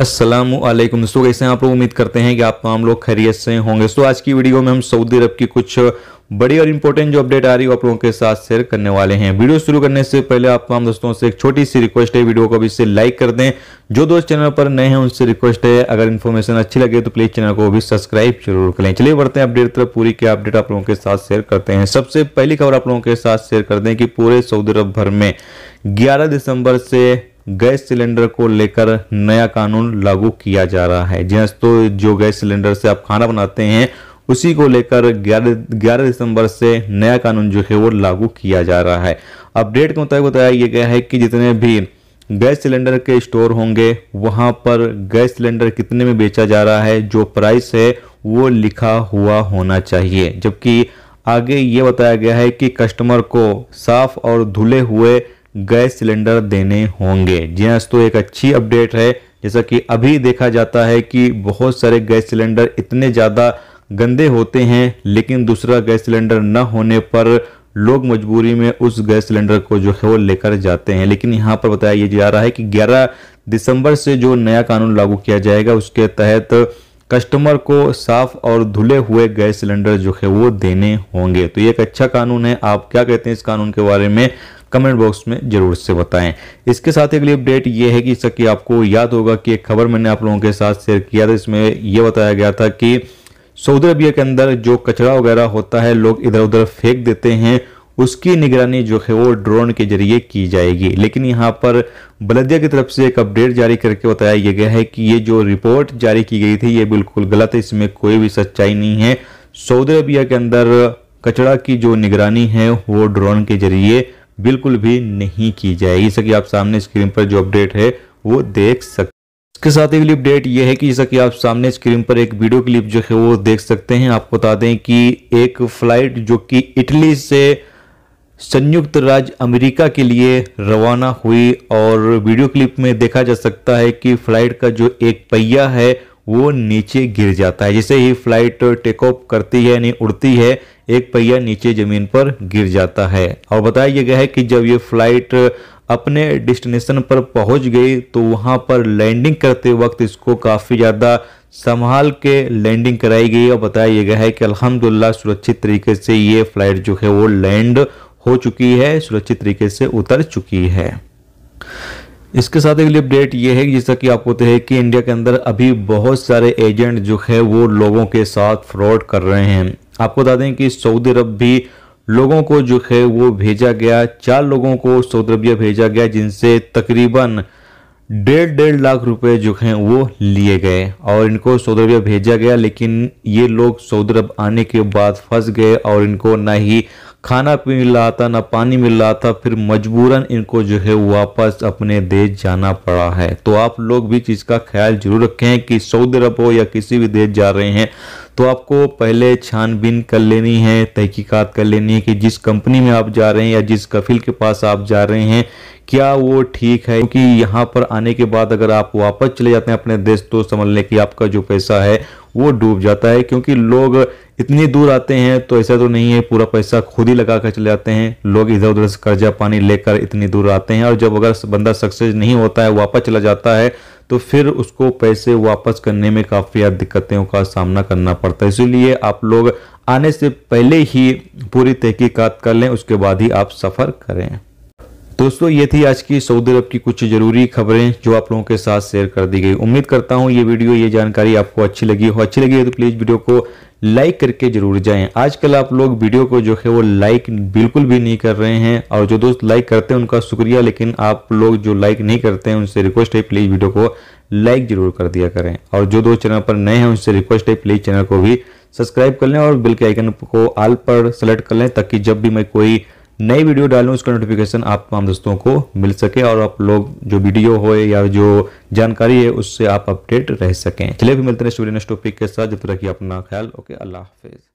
असलम दोस्तों कैसे हैं आप लोग उम्मीद करते हैं कि आप तमाम लोग खैरियत से होंगे दोस्तों आज की वीडियो में हम सऊदी अरब की कुछ बड़ी और इम्पोर्टेंट जो अपडेट आ रही है आप लोगों के साथ शेयर करने वाले हैं वीडियो शुरू करने से पहले आप तमाम दोस्तों से एक छोटी सी रिक्वेस्ट है वीडियो को अभी से लाइक कर दें जो दोस्त चैनल पर नए हैं उनसे रिक्वेस्ट है अगर इन्फॉर्मेशन अच्छी लगे तो प्लीज चैनल को भी सब्सक्राइब जरूर करें चलिए बढ़ते हैं अपडेट तरफ पूरी क्या अपडेट आप लोगों के साथ शेयर करते हैं सबसे पहली खबर आप लोगों के साथ शेयर कर दें कि पूरे सऊदी अरब भर में ग्यारह दिसंबर से गैस सिलेंडर को लेकर नया कानून लागू किया जा रहा है जी तो जो गैस सिलेंडर से आप खाना बनाते हैं उसी को लेकर 11 ग्यारह दिसंबर से नया कानून जो है वो लागू किया जा रहा है अपडेट के मुताबिक बताया यह गया है कि जितने भी गैस सिलेंडर के स्टोर होंगे वहां पर गैस सिलेंडर कितने में बेचा जा रहा है जो प्राइस है वो लिखा हुआ होना चाहिए जबकि आगे ये बताया गया है कि कस्टमर को साफ और धुले हुए गैस सिलेंडर देने होंगे जी हाँ दोस्तों एक अच्छी अपडेट है जैसा कि अभी देखा जाता है कि बहुत सारे गैस सिलेंडर इतने ज़्यादा गंदे होते हैं लेकिन दूसरा गैस सिलेंडर न होने पर लोग मजबूरी में उस गैस सिलेंडर को जो है वो लेकर जाते हैं लेकिन यहाँ पर बताया जा रहा है कि 11 दिसंबर से जो नया कानून लागू किया जाएगा उसके तहत कस्टमर को साफ और धुले हुए गैस सिलेंडर जो है वो देने होंगे तो ये एक अच्छा कानून है आप क्या कहते हैं इस कानून के बारे में कमेंट बॉक्स में जरूर से बताएं इसके साथ अगली अपडेट ये है कि इसका कि आपको याद होगा कि एक खबर मैंने आप लोगों के साथ शेयर किया था इसमें यह बताया गया था कि सऊदी अरबिया के अंदर जो कचरा वगैरह होता है लोग इधर उधर फेंक देते हैं उसकी निगरानी जो है वो ड्रोन के जरिए की जाएगी लेकिन यहाँ पर बलदिया की तरफ से एक अपडेट जारी करके बताया यह गया है कि ये जो रिपोर्ट जारी की गई थी ये बिल्कुल गलत है इसमें कोई भी सच्चाई नहीं है सऊदी अरबिया के अंदर कचरा की जो निगरानी है वो ड्रोन के जरिए बिल्कुल भी नहीं की जाएगी जैसा कि आप सामने स्क्रीन पर जो अपडेट है वो देख सकते इसके साथ ही अपडेट यह है कि जैसा कि आप सामने स्क्रीन पर एक वीडियो क्लिप जो है वो देख सकते हैं आपको बता दें कि एक फ्लाइट जो कि इटली से संयुक्त राज्य अमेरिका के लिए रवाना हुई और वीडियो क्लिप में देखा जा सकता है कि फ्लाइट का जो एक पहिया है वो नीचे गिर जाता है जैसे ही फ्लाइट टेक ऑफ करती है यानी उड़ती है एक पहिया नीचे ज़मीन पर गिर जाता है और बताया गया है कि जब ये फ्लाइट अपने डिस्टिनेशन पर पहुंच गई तो वहां पर लैंडिंग करते वक्त इसको काफ़ी ज़्यादा संभाल के लैंडिंग कराई गई और बताया गया है कि अल्हम्दुलिल्लाह सुरक्षित तरीके से ये फ्लाइट जो है वो लैंड हो चुकी है सुरक्षित तरीके से उतर चुकी है इसके साथ अगली अपडेट ये है जैसा कि आपको तो है कि इंडिया के अंदर अभी बहुत सारे एजेंट जो है वो लोगों के साथ फ्रॉड कर रहे हैं आपको बता दें कि सऊदी अरब भी लोगों को जो है वो भेजा गया चार लोगों को सऊदी अरबिया भेजा गया जिनसे तकरीबन डेढ़ डेढ़ लाख रुपए जो हैं वो लिए गए और इनको सऊदी अरबिया भेजा गया लेकिन ये लोग सऊदी अरब आने के बाद फंस गए और इनको ना ही खाना मिल रहा था ना पानी मिल रहा था फिर मजबूरन इनको जो है वापस अपने देश जाना पड़ा है तो आप लोग भी चीज़ का ख्याल जरूर रखें कि सऊदी अरब हो या किसी भी देश जा रहे हैं तो आपको पहले छानबीन कर लेनी है तहकीकात कर लेनी है कि जिस कंपनी में आप जा रहे हैं या जिस कफिल के पास आप जा रहे हैं क्या वो ठीक है क्योंकि यहाँ पर आने के बाद अगर आप वापस चले जाते हैं अपने देश तो समझ लें कि आपका जो पैसा है वो डूब जाता है क्योंकि लोग इतनी दूर आते हैं तो ऐसा तो नहीं है पूरा पैसा खुद ही लगा कर चले जाते हैं लोग इधर उधर से कर्जा पानी लेकर इतनी दूर आते हैं और जब अगर बंदा सक्सेस नहीं होता है वापस चला जाता है तो फिर उसको पैसे वापस करने में काफ़ी दिक्कतों का सामना करना पड़ता है इसीलिए आप लोग आने से पहले ही पूरी तहकीकात कर लें उसके बाद ही आप सफ़र करें दोस्तों ये थी आज की सऊदी अरब की कुछ जरूरी खबरें जो आप लोगों के साथ शेयर कर दी गई उम्मीद करता हूँ ये वीडियो ये जानकारी आपको अच्छी लगी हो अच्छी लगी है तो प्लीज़ वीडियो को लाइक करके जरूर जाएं आजकल आप लोग वीडियो को जो है वो लाइक बिल्कुल भी नहीं कर रहे हैं और जो दोस्त लाइक करते हैं उनका शुक्रिया लेकिन आप लोग जो लाइक नहीं करते हैं उनसे रिक्वेस्ट है प्लीज़ वीडियो को लाइक जरूर कर दिया करें और जो दोस्त चैनल पर नए हैं उनसे रिक्वेस्ट है प्लीज़ चैनल को भी सब्सक्राइब कर लें और बिल के आइकन को आल पर सेलेक्ट कर लें ताकि जब भी मैं कोई नई वीडियो डालूँ उसका नोटिफिकेशन आप तमाम दोस्तों को मिल सके और आप लोग जो वीडियो हो या जो जानकारी है उससे आप अपडेट रह सकें चलिए भी मिलते हैं स्टूडेंट टॉपिक के साथ जब तक कि अपना ख्याल ओके अल्लाह हाफिज़